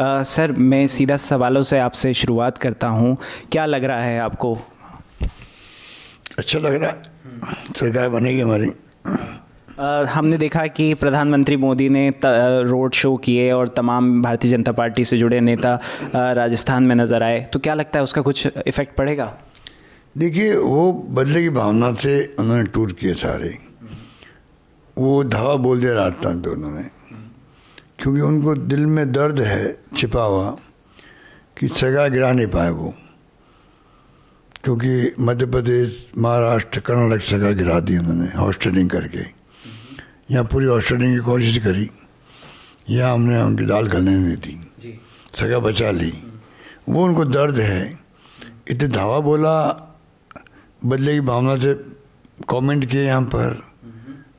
Sir मैं सीधा सवालों से आपसे शुरुआत करता हूँ क्या लग रहा है आपको अच्छा लग रहा है सरकार बनेगी हमारी हमने देखा कि प्रधानमंत्री मोदी ने रोड शो किए और तमाम भारतीय जनता पार्टी से जुड़े नेता राजस्थान में नज़र आए तो क्या लगता है उसका कुछ इफ़ेक्ट पड़ेगा देखिए वो बदले की भावना से उन्होंने टूर किए सारे वो धावा बोल दिया राजस्थान पे उन्होंने क्योंकि उनको दिल में दर्द है छिपा हुआ कि सगा गिरा नहीं पाए वो क्योंकि मध्य प्रदेश महाराष्ट्र कर्नाटक सगा गिरा दी उन्होंने हॉस्टलिंग करके यहाँ पूरी हॉस्टलिंग की कोशिश करी यहाँ हमने उनकी दाल गलने नहीं दी सगा बचा ली वो उनको दर्द है इतने धावा बोला बदले की भावना से कमेंट किए यहाँ पर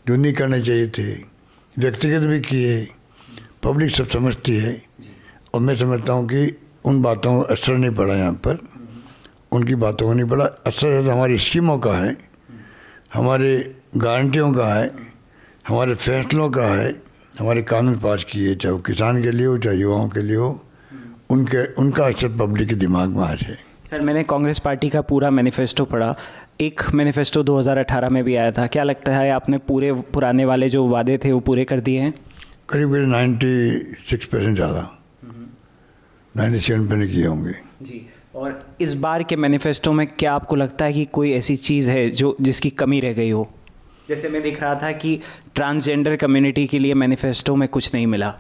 जो नहीं करने चाहिए थे व्यक्तिगत भी किए पब्लिक सब समझती है और मैं समझता हूँ कि उन बातों का असर नहीं पड़ा यहाँ पर उनकी बातों का नहीं पड़ा असर है तो हमारी स्कीमों का है हमारे गारंटियों का है हमारे फैसलों का है हमारे कानून पास किए चाहे वो किसान के लिए हो चाहे युवाओं के लिए हो उनके उनका असर पब्लिक के दिमाग में आज है सर मैंने कांग्रेस पार्टी का पूरा मैनिफेस्टो पढ़ा एक मैनिफेस्टो 2018 में भी आया था क्या लगता है आपने पूरे पुराने वाले जो वादे थे वो पूरे कर दिए हैं करीब करीब नाइन्टी सिक्स परसेंट ज़्यादा नाइन्टी सेवन पर किए होंगे जी और इस बार के मैनिफेस्टो में क्या आपको लगता है कि कोई ऐसी चीज़ है जो जिसकी कमी रह गई हो जैसे मैं देख रहा था कि ट्रांसजेंडर कम्युनिटी के लिए मैनिफेस्टो में कुछ नहीं मिला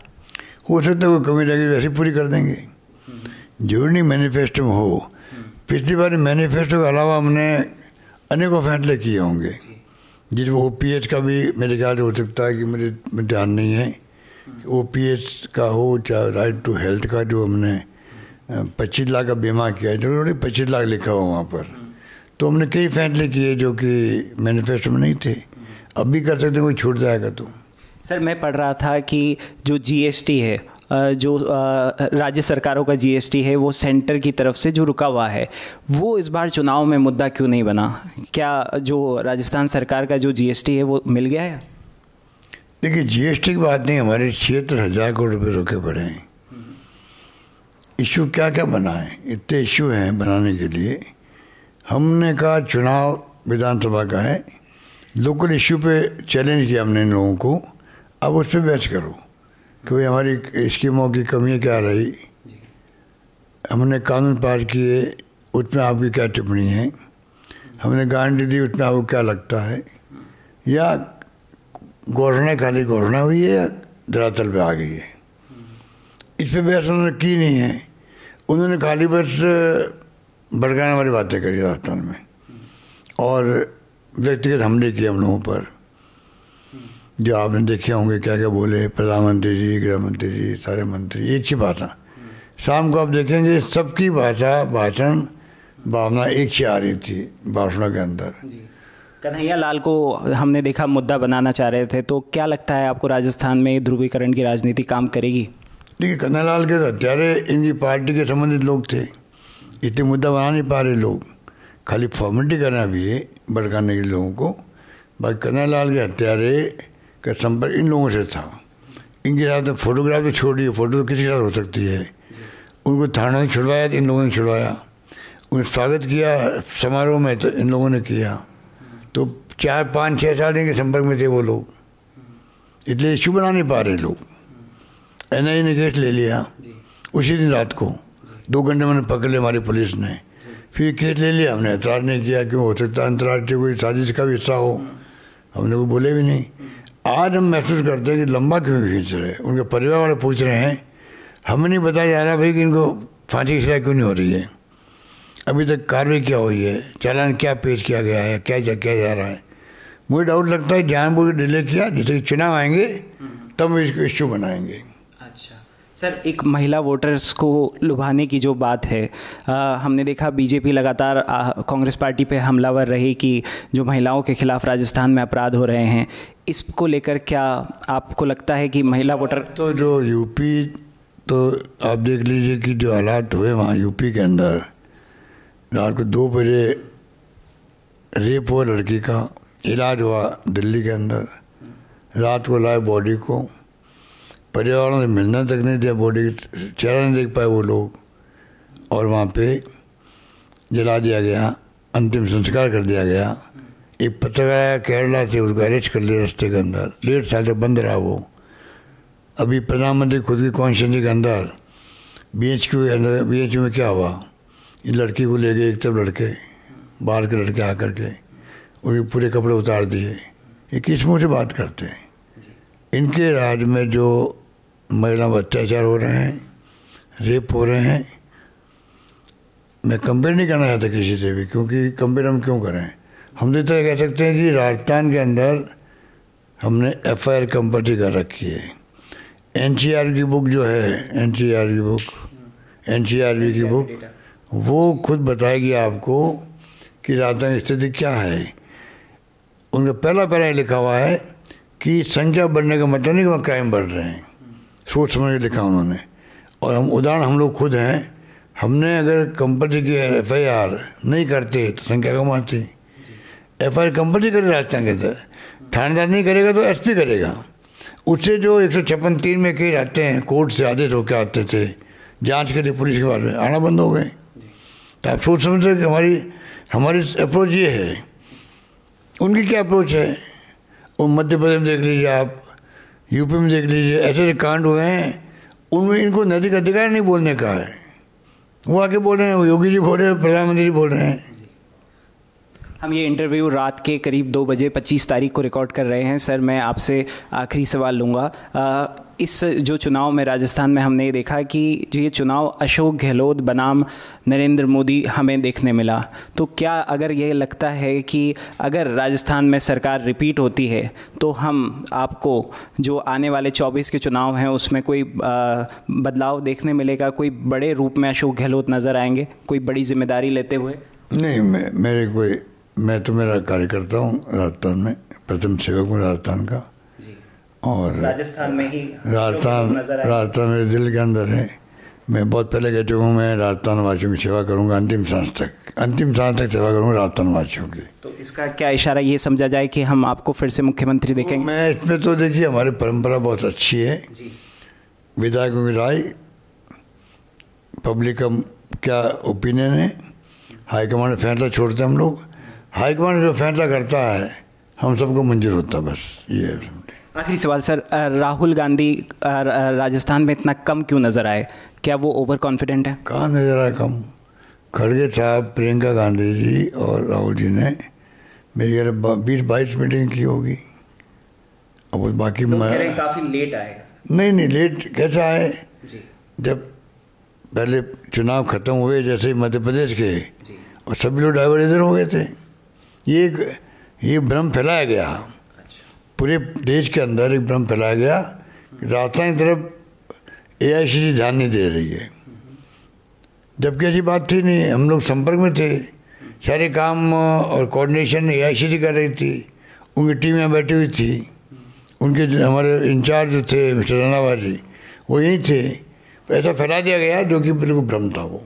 हो सकता है कोई कमी रह गई वैसे पूरी कर देंगे हम्म। जरूरी नहीं मैनिफेस्टो में हो हम्म। पिछली बार मैनिफेस्टो के अलावा हमने अनेकों फैसले किए होंगे जिसमें ओ पी एच का भी मेरे ख्याल हो सकता है कि मुझे ध्यान नहीं है ओ का हो चाहे राइट टू हेल्थ का जो हमने पच्चीस लाख का बीमा किया है उन्होंने पच्चीस लाख लिखा हो वहाँ पर तो हमने कई फैसले किए जो कि मैनिफेस्टो में नहीं थे अब भी कर सकते कोई छूट जाएगा तो सर मैं पढ़ रहा था कि जो जीएसटी है जो राज्य सरकारों का जीएसटी है वो सेंटर की तरफ से जो रुका हुआ है वो इस बार चुनाव में मुद्दा क्यों नहीं बना क्या जो राजस्थान सरकार का जो जीएसटी है वो मिल गया है देखिए जीएसटी की बात नहीं हमारे छिहत्तर हज़ार करोड़ रुपये रोके पड़े हैं इशू क्या क्या बना है इतने इशू हैं बनाने के लिए हमने कहा चुनाव विधानसभा का है लोकल इशू पे चैलेंज किया हमने इन लोगों को अब उस पर बैच करो कि भाई हमारी स्कीमों की कमियाँ क्या रही हमने कानून पास किए उसमें आपकी क्या टिप्पणी है हमने गारंटी दी उसमें आपको क्या लगता है या घोषणा खाली घोषणा हुई है धरातल पे आ गई है इस पर बहस उन्होंने की नहीं है उन्होंने खाली बस भड़काने वाली बातें करी राजस्थान में और व्यक्तिगत हमले किए हम लोगों पर जो आपने देखे होंगे क्या क्या बोले प्रधानमंत्री जी गृह मंत्री जी सारे मंत्री एक ही भाषा शाम को आप देखेंगे सबकी भाषा भाषण भावना एक ही आ रही थी भाषणों के अंदर कन्हैया लाल को हमने देखा मुद्दा बनाना चाह रहे थे तो क्या लगता है आपको राजस्थान में ध्रुवीकरण की राजनीति काम करेगी देखिए कन्हैया लाल के हत्यारे तो इनकी पार्टी के संबंधित लोग थे इतने मुद्दा बना नहीं पा रहे लोग खाली फॉर्मेलिटी करना भी है भड़काने के लोगों को बाकी कन्हैया लाल के हत्यारे का संपर्क इन लोगों से था इनके साथ फोटोग्राफ तो, तो छोड़िए फोटो तो किसी के साथ हो सकती है उनको थाना छुड़वाया तो इन लोगों ने छुड़वाया उन्हें स्वागत किया समारोह में तो इन लोगों ने किया तो चार पाँच छः साल के संपर्क में थे वो लोग इसलिए इश्यू बना नहीं पा रहे लोग एन आई ने केस ले लिया उसी दिन रात को दो घंटे मैंने पकड़ लिया हमारी पुलिस ने फिर केस ले लिया हमने एतराज नहीं किया क्यों हो सकता है अंतर्राष्ट्रीय कोई साजिश का भी हिस्सा हो हमने वो बोले भी नहीं आज हम महसूस करते हैं कि लंबा क्यों खींच रहे उनके परिवार वाले पूछ रहे हैं हमें नहीं बताया जा रहा भाई कि इनको फांसी की सिलाई क्यों नहीं हो रही है अभी तक कार्रवाई क्या हुई है चालान क्या पेश किया गया है क्या जा किया जा रहा है मुझे डाउट लगता है जानबूझ के डिले किया जैसे चुनाव आएंगे तब हम इसको इश्यू बनाएंगे अच्छा सर एक महिला वोटर्स को लुभाने की जो बात है आ, हमने देखा बीजेपी लगातार कांग्रेस पार्टी पे हमलावर रही कि जो महिलाओं के खिलाफ राजस्थान में अपराध हो रहे हैं इसको लेकर क्या आपको लगता है कि महिला वोटर तो जो यूपी तो आप देख लीजिए कि जो हालात हुए वहाँ यूपी के अंदर रात को दो बजे रेप हुआ लड़की का इलाज हुआ दिल्ली के अंदर रात को लाए बॉडी को परिवार से मिलना तक नहीं दिया बॉडी चेहरा नहीं देख पाए वो लोग और वहाँ पे जला दिया गया अंतिम संस्कार कर दिया गया एक पत्रकार आया केरला से उसको अरेस्ट कर लिया रस्ते के अंदर डेढ़ साल तक बंद रहा वो अभी प्रधानमंत्री खुद की कॉन्शियस के अंदर बी एच क्यू के अंदर बी एच क्यू में क्या हुआ लड़की को ले गए एक तरफ लड़के बाहर के लड़के आकर के उनके पूरे कपड़े उतार दिए ये किस मुँह से बात करते हैं इनके राज में जो महिला अत्याचार हो रहे हैं रेप हो रहे हैं मैं कंपेयर नहीं करना चाहता किसी से भी क्योंकि कंपेयर हम क्यों करें हम तो इतना कह सकते हैं कि राजस्थान के अंदर हमने एफ आई आर कंपनी कर रखी है एन सी आर की बुक जो है एन सी आर की बुक एन सी आर की बुक वो खुद बताएगी आपको कि राजधानी स्थिति क्या है उनका पहला पहला लिखा हुआ है कि संख्या बढ़ने का मतलब नहीं कि वहाँ क्राइम बढ़ रहे हैं सोच समझ के लिखा उन्होंने और हम उदाहरण हम लोग खुद हैं हमने अगर कंपनी की एफ नहीं करते तो संख्या कम आती एफ आई आर कंपनी करे राजस्थान के अंदर थानेदार नहीं करेगा तो एस करेगा उससे जो एक सौ छप्पन तीन में केस आते हैं कोर्ट से आदेश होकर आते थे जांच के लिए पुलिस के बारे में आना बंद हो गए आप सोच समझते कि हमारी हमारी अप्रोच ये है उनकी क्या अप्रोच है वो मध्य प्रदेश में देख लीजिए आप यूपी में देख लीजिए ऐसे ऐसे कांड हुए हैं उनमें इनको नैतिक अधिकार नहीं बोलने का है वो आके बोल रहे हैं योगी जी बोल रहे हैं प्रधानमंत्री जी बोल रहे हैं हम ये इंटरव्यू रात के करीब दो बजे पच्चीस तारीख को रिकॉर्ड कर रहे हैं सर मैं आपसे आखिरी सवाल लूँगा इस जो चुनाव में राजस्थान में हमने ये देखा कि जो ये चुनाव अशोक गहलोत बनाम नरेंद्र मोदी हमें देखने मिला तो क्या अगर ये लगता है कि अगर राजस्थान में सरकार रिपीट होती है तो हम आपको जो आने वाले 24 के चुनाव हैं उसमें कोई बदलाव देखने मिलेगा कोई बड़े रूप में अशोक गहलोत नज़र आएंगे कोई बड़ी जिम्मेदारी लेते हुए नहीं मेरे कोई मैं तो मेरा कार्यकर्ता हूँ राजस्थान में प्रथम सेवक हूँ राजस्थान का और राजस्थान में ही राजस्थान राजस्थान मेरे दिल के अंदर है मैं बहुत पहले कह चुका हूँ मैं राजस्थान वासियों की सेवा करूँगा अंतिम सांस तक अंतिम सांस तक सेवा करूँगा राजस्थान वासियों की तो इसका क्या इशारा ये समझा जाए कि हम आपको फिर से मुख्यमंत्री देखेंगे मैं इसमें तो देखिए हमारी परंपरा बहुत अच्छी है विधायकों की राय पब्लिक का क्या ओपिनियन है हाईकमांड फैसला छोड़ते हम लोग हाईकमान जो फैसला करता है हम सबको मंजूर होता बस ये आखिरी सवाल सर राहुल गांधी राजस्थान में इतना कम क्यों नज़र आए क्या वो ओवर कॉन्फिडेंट है कहाँ नज़र आए कम खड़गे साहब प्रियंका गांधी जी और राहुल जी ने मेरी ख्याल बीस बाईस मीटिंग की होगी अब बाकी तो मैं काफ़ी लेट आए नहीं नहीं लेट कैसे आए जब पहले चुनाव खत्म हुए जैसे मध्य प्रदेश के और सभी लोग डाइवर्ट इधर हो गए थे ये ये भ्रम फैलाया गया पूरे देश के अंदर एक भ्रम फैलाया गया राजस्थान की तरफ ए आई ध्यान नहीं दे रही है जबकि ऐसी बात थी नहीं हम लोग संपर्क में थे सारे काम और कोऑर्डिनेशन ए आई कर रही थी उनकी टीमें बैठी हुई थी उनके हमारे इंचार्ज थे मिस्टर रनावा जी वो यहीं थे ऐसा फैला दिया गया जो कि बिल्कुल भ्रम था वो